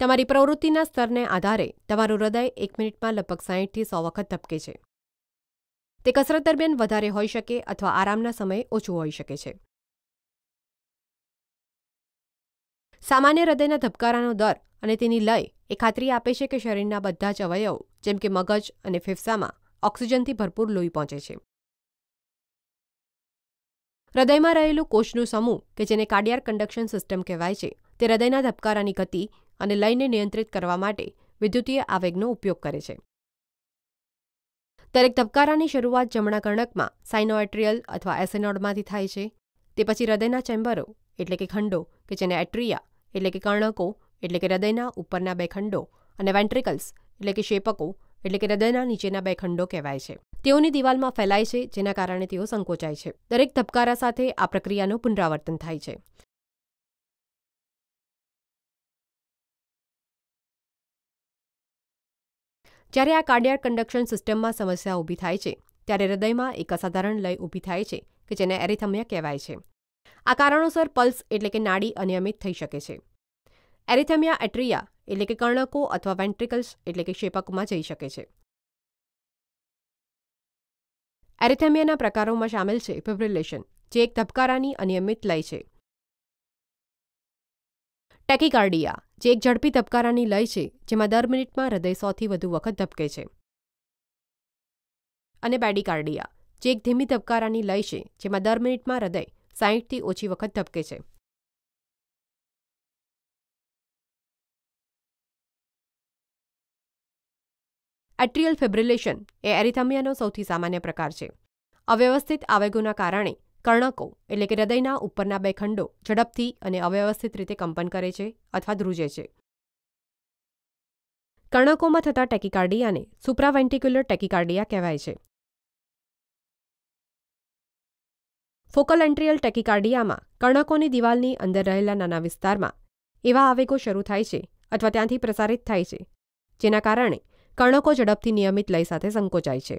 તમારી પ્રવૃત્તિના સ્તરને આધારે તમારું હૃદય એક મિનિટમાં લગભગ સાહીઠથી સો વખત ધબકે છે તે કસરત દરમિયાન વધારે હોઈ શકે અથવા આરામના સમયે ઓછું હોઈ શકે છે સામાન્ય હૃદયના ધબકારાનો દર અને તેની લય એ ખાતરી આપે છે કે શરીરના બધા જ અવયવ જેમ કે મગજ અને ફેફસામાં ઓક્સિજનથી ભરપૂર લોહી પહોંચે છે હૃદયમાં રહેલું કોષનું સમૂહ કે જેને કાર્ડિયાર કન્ડક્શન સિસ્ટમ કહેવાય છે તે હૃદયના ધબકારાની ગતિ અને લયને નિયંત્રિત કરવા માટે વિદ્યુતીય આવેગનો ઉપયોગ કરે છે દરેક ધબકારાની શરૂઆત જમણા કર્ણકમાં સાઇનોએટ્રિયલ અથવા એસેનોડમાંથી થાય છે તે પછી હૃદયના ચેમ્બરો એટલે કે ખંડો કે જેને એટ્રિયા એટલે કે કર્ણકો એટલે કે હૃદયના ઉપરના બે ખંડો અને વેન્ટ્રિકલ્સ એટલે કે શેપકો એટલે કે હૃદયના નીચેના બે ખંડો કહેવાય છે તેઓની દિવાલમાં ફેલાય છે જેના કારણે તેઓ સંકોચાય છે દરેક ધબકારા સાથે આ પ્રક્રિયાનું પુનરાવર્તન થાય છે જ્યારે આ કાર્ડિયાક કંડક્શન સિસ્ટમમાં સમસ્યા ઊભી થાય છે ત્યારે હૃદયમાં એક અસાધારણ લય ઊભી થાય છે કે જેને એરિથમિયા કહેવાય છે આ કારણોસર પલ્સ એટલે કે નાડી અનિયમિત થઈ શકે છે એરિથમિયા એટ્રિયા એટલે કે કર્ણકો અથવા વેન્ટ્રિકલ્સ એટલે કે શેપકમાં જઈ શકે છે એરિથમિયાના પ્રકારોમાં સામેલ છે ફિબ્રિલેશન જે એક ધબકારાની અનિયમિત લય છે ટેકિકાર્ડિયા જે એક ઝડપી ધબકારાની લય છે જેમાં દર મિનિટમાં હૃદય સોથી વધુ વખત ધબકે છે અને બેડિકાર્ડિયા જે એક ધીમી ધબકારાની લય છે જેમાં દર મિનિટમાં હૃદય સાહીઠથી ઓછી વખત ધબકે છે એટ્રિયલ ફેબ્રિલેશન એ એરિથમિયાનો સૌથી સામાન્ય પ્રકાર છે અવ્યવસ્થિત આવેગોના કારણે કર્ણકો એટલે કે હૃદયના ઉપરના બે ખંડો ઝડપથી અને અવ્યવસ્થિત રીતે કંપન કરે છે અથવા ધ્રુજે છે કર્ણકોમાં થતા ટેકીકાર્ડિયાને સુપ્રાવેન્ટિક્યુલર ટેકીકાર્ડિયા કહેવાય છે ફોકલ એન્ટ્રિયલ ટેકિકાર્ડિયામાં કર્ણકોની દિવાલની અંદર રહેલા નાના વિસ્તારમાં એવા આવેગો શરૂ થાય છે અથવા ત્યાંથી પ્રસારિત થાય છે જેના કારણે કર્ણકો ઝડપથી નિયમિત લય સાથે સંકોચાય છે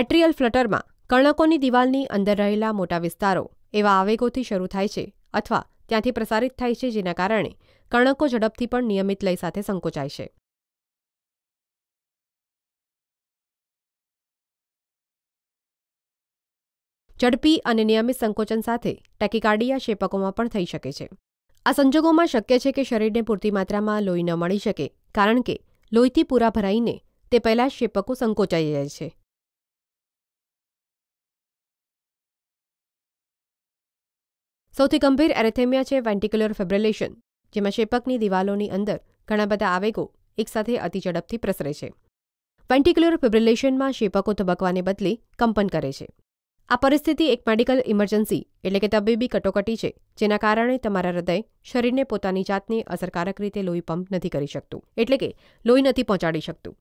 એટ્રિયલ ફ્લટરમાં કર્ણકોની દિવાલની અંદર રહેલા મોટા વિસ્તારો એવા આવેગોથી શરૂ થાય છે અથવા ત્યાંથી પ્રસારિત થાય છે જેના કારણે કર્ણકો ઝડપથી પણ નિયમિત લય સાથે સંકોચાય છે ઝડપી અને નિયમિત સંકોચન સાથે ટેકિકાર્ડિયા શેપકોમાં પણ થઈ શકે છે આ સંજોગોમાં શક્ય છે કે શરીરને પૂરતી માત્રામાં લોહી ન મળી શકે કારણ કે લોહીથી પૂરા ભરાઈને તે પહેલાં શેપકો સંકોચાઈ જાય છે સૌથી ગંભીર એરેથેમિયા છે વેન્ટિક્યુલર ફેબ્રિલેશન જેમાં શેપકની દિવાલોની અંદર ઘણા બધા આવેગો એકસાથે અતિઝડપથી પ્રસરે છે વેન્ટિક્યુલર ફિબ્રિલેશનમાં શેપકો તબકવાને બદલે કંપન કરે છે આ પરિસ્થિતિ એક મેડિકલ ઇમરજન્સી એટલે કે તબીબી કટોકટી છે જેના કારણે તમારા હૃદય શરીરને પોતાની જાતને અસરકારક રીતે લોહી પંપ નથી કરી શકતું એટલે કે લોહી નથી પહોંચાડી શકતું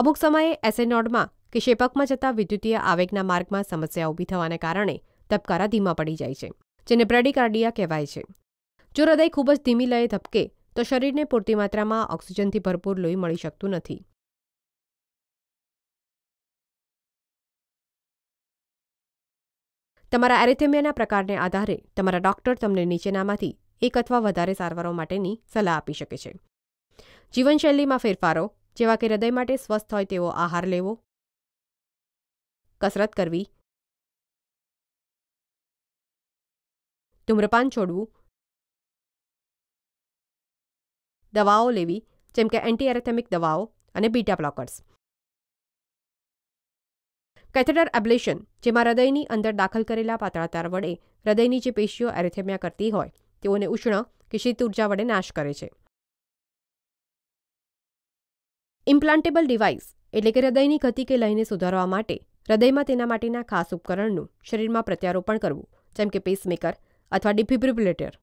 અમુક સમયે એસેનોડમાં કે શેપકમાં જતા વિદ્યુતીય આવેગના માર્ગમાં સમસ્યા ઊભી થવાને કારણે ધબકારા ધીમા પડી જાય છે જેને બ્રેડિકાર્ડિયા કહેવાય છે જો હૃદય ખૂબ જ ધીમી લયે ધબકે તો શરીરને પૂરતી માત્રામાં ઓક્સિજનથી ભરપૂર લોહી મળી શકતું નથી તમારા એરિથેમિયાના પ્રકારને આધારે તમારા ડોક્ટર તમને નીચેનામાંથી એક અથવા વધારે સારવારો માટેની સલાહ આપી શકે છે જીવનશૈલીમાં ફેરફારો જેવા કે હૃદય માટે સ્વસ્થ હોય તેવો આહાર લેવો કસરત કરવી ધૂમ્રપાન છોડવું દવાઓ લેવી જેમ કે એન્ટીએરેથેમિક દવાઓ અને બીટા બ્લોકર્સ કેથેટર એબ્લેશન જેમાં હૃદયની અંદર દાખલ કરેલા પાતળા તાર વડે હૃદયની જે પેશીઓ એરેથેમિયા કરતી હોય તેઓને ઉષ્ણ કે શીત ઉર્જા વડે નાશ કરે છે ઇમ્પ્લાન્ટેબલ ડિવાઇસ એટલે કે હૃદયની ગતિ કે લયને સુધારવા માટે હૃદયમાં તેના માટેના ખાસ ઉપકરણનું શરીરમાં પ્રત્યારોપણ કરવું જેમ કે પેસમેકર અથવા ડિફિબ્રિલેટર